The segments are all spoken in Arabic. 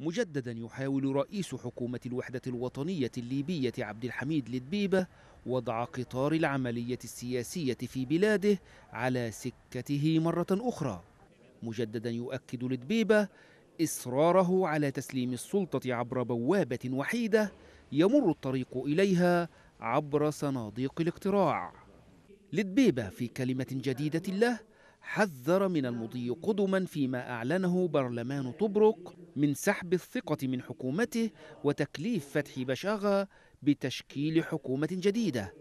مجددا يحاول رئيس حكومة الوحدة الوطنية الليبية عبد الحميد لدبيبة وضع قطار العملية السياسية في بلاده على سكته مرة أخرى مجددا يؤكد لدبيبة إصراره على تسليم السلطة عبر بوابة وحيدة يمر الطريق إليها عبر صناديق الاقتراع لدبيبة في كلمة جديدة له حذر من المضي قدما فيما أعلنه برلمان طبرق من سحب الثقة من حكومته وتكليف فتحي بشاغة بتشكيل حكومة جديدة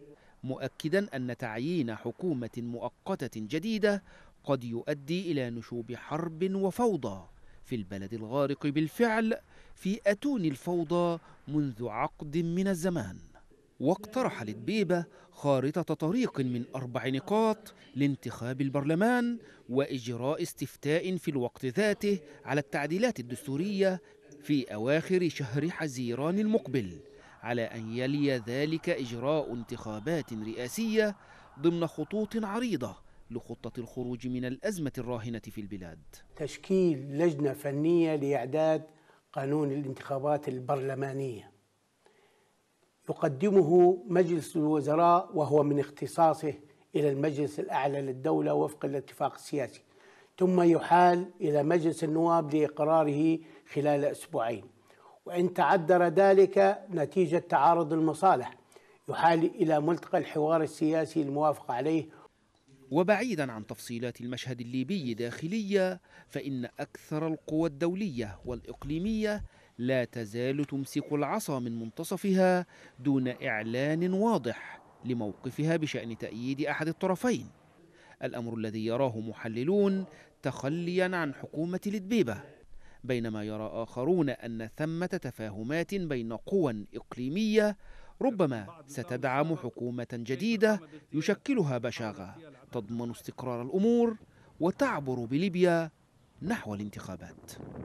مؤكدا أن تعيين حكومة مؤقتة جديدة قد يؤدي إلى نشوب حرب وفوضى في البلد الغارق بالفعل في أتون الفوضى منذ عقد من الزمان واقترح لدبيبة خارطة طريق من أربع نقاط لانتخاب البرلمان وإجراء استفتاء في الوقت ذاته على التعديلات الدستورية في أواخر شهر حزيران المقبل على أن يلي ذلك إجراء انتخابات رئاسية ضمن خطوط عريضة لخطة الخروج من الأزمة الراهنة في البلاد تشكيل لجنة فنية لإعداد قانون الانتخابات البرلمانية يقدمه مجلس الوزراء وهو من اختصاصه إلى المجلس الأعلى للدولة وفق الاتفاق السياسي ثم يحال إلى مجلس النواب لإقراره خلال أسبوعين وإن تعذر ذلك نتيجة تعارض المصالح يحال إلى ملتقى الحوار السياسي الموافق عليه وبعيدا عن تفصيلات المشهد الليبي داخلية فإن أكثر القوى الدولية والإقليمية لا تزال تمسك العصا من منتصفها دون إعلان واضح لموقفها بشأن تأييد أحد الطرفين الأمر الذي يراه محللون تخليا عن حكومة لدبيبه بينما يرى آخرون أن ثمة تفاهمات بين قوى إقليمية ربما ستدعم حكومة جديدة يشكلها بشاغة تضمن استقرار الأمور وتعبر بليبيا نحو الانتخابات